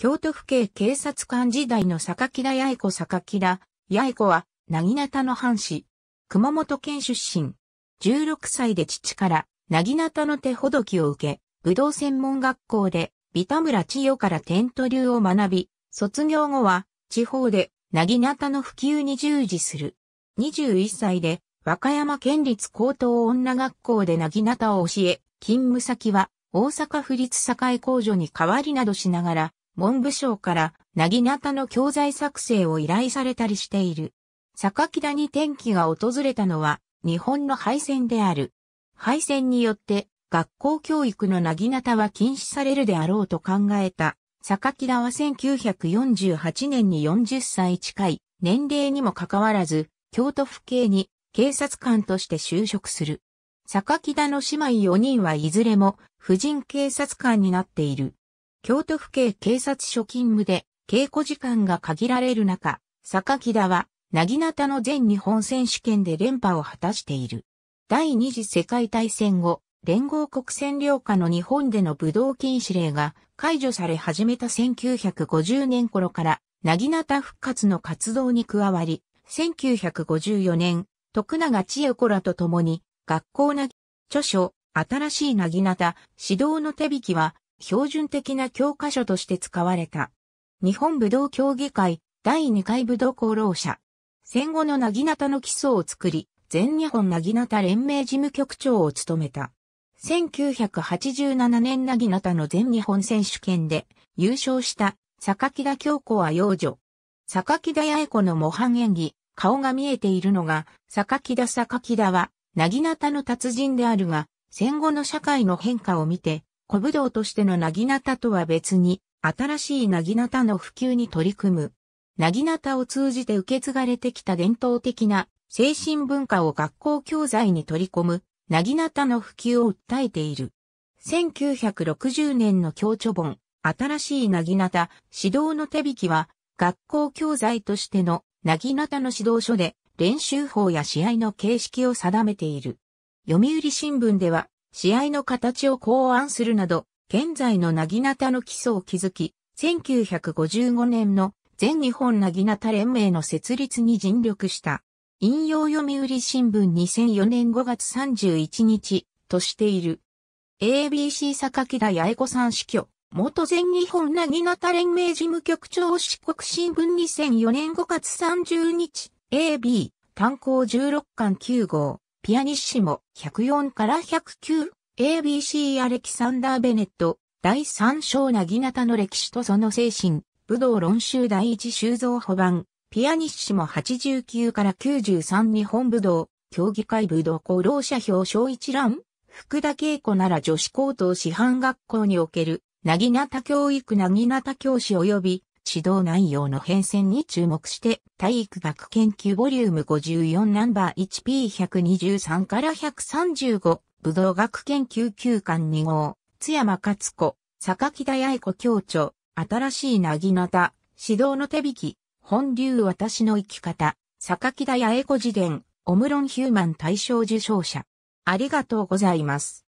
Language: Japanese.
京都府警警察官時代の坂木田八重子坂木田八重子は、なぎなたの藩士。熊本県出身。16歳で父から、なぎなたの手ほどきを受け、武道専門学校で、ビタ村千代からテント流を学び、卒業後は、地方で、なぎなたの普及に従事する。21歳で、和歌山県立高等女学校でなぎなたを教え、勤務先は、大阪府立堺工場に変わりなどしながら、文部省から、なぎなたの教材作成を依頼されたりしている。坂木田に転機が訪れたのは、日本の敗戦である。敗戦によって、学校教育のなぎなたは禁止されるであろうと考えた。坂木田は1948年に40歳近い年齢にもかかわらず、京都府警に警察官として就職する。坂木田の姉妹4人はいずれも婦人警察官になっている。京都府警警察署勤務で、稽古時間が限られる中、坂木田は、なぎなたの全日本選手権で連覇を果たしている。第二次世界大戦後、連合国占領下の日本での武道禁止令が解除され始めた1950年頃から、なぎなた復活の活動に加わり、1954年、徳永千代子らと共に、学校なぎ、著書、新しいなぎなた、指導の手引きは、標準的な教科書として使われた。日本武道協議会第2回武道功労者。戦後のなぎなたの基礎を作り、全日本なぎなた連盟事務局長を務めた。1987年なぎなたの全日本選手権で優勝した榊田京子は幼女。榊田八重子の模範演技、顔が見えているのが、榊田榊田は、なぎなたの達人であるが、戦後の社会の変化を見て、古武道としてのなぎなたとは別に、新しいなぎなたの普及に取り組む。なぎなたを通じて受け継がれてきた伝統的な精神文化を学校教材に取り込む、なぎなたの普及を訴えている。1960年の教著本、新しいなぎなた、指導の手引きは、学校教材としてのなぎなたの指導書で、練習法や試合の形式を定めている。読売新聞では、試合の形を考案するなど、現在のなぎなたの基礎を築き、1955年の全日本なぎなた連盟の設立に尽力した。引用読売新聞2004年5月31日としている。ABC 榊田八重子さん死去。元全日本なぎなた連盟事務局長四国新聞2004年5月30日、AB、単行16巻9号。ピアニッシモ、104から109、ABC アレキサンダー・ベネット、第3章なぎなたの歴史とその精神、武道論集第1修造補版、ピアニッシモ89から93日本武道、競技会武道功労者表彰一覧、福田恵子なら女子高等師範学校における、なぎなた教育なぎなた教師及び、指導内容の変遷に注目して、体育学研究ボリューム54ナンバー 1P123 から135、武道学研究9巻2号、津山勝子、榊田八重子教著、新しいなぎなた、指導の手引き、本流私の生き方、榊田八重子自典、オムロンヒューマン大賞受賞者。ありがとうございます。